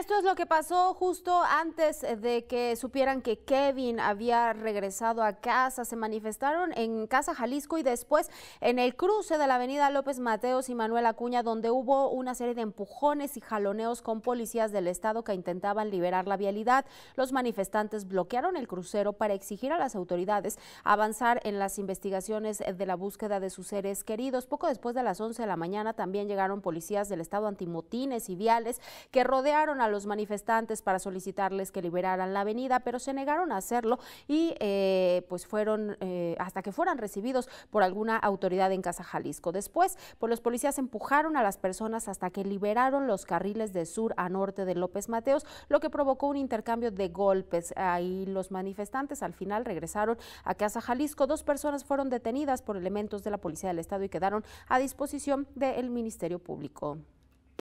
Esto es lo que pasó justo antes eh, de que supieran que Kevin había regresado a casa. Se manifestaron en Casa Jalisco y después en el cruce de la avenida López Mateos y Manuel Acuña, donde hubo una serie de empujones y jaloneos con policías del Estado que intentaban liberar la vialidad. Los manifestantes bloquearon el crucero para exigir a las autoridades avanzar en las investigaciones de la búsqueda de sus seres queridos. Poco después de las 11 de la mañana también llegaron policías del Estado antimotines y viales que rodearon a los manifestantes para solicitarles que liberaran la avenida, pero se negaron a hacerlo y eh, pues fueron eh, hasta que fueran recibidos por alguna autoridad en Casa Jalisco. Después, pues los policías empujaron a las personas hasta que liberaron los carriles de sur a norte de López Mateos, lo que provocó un intercambio de golpes. Ahí los manifestantes al final regresaron a Casa Jalisco. Dos personas fueron detenidas por elementos de la Policía del Estado y quedaron a disposición del Ministerio Público.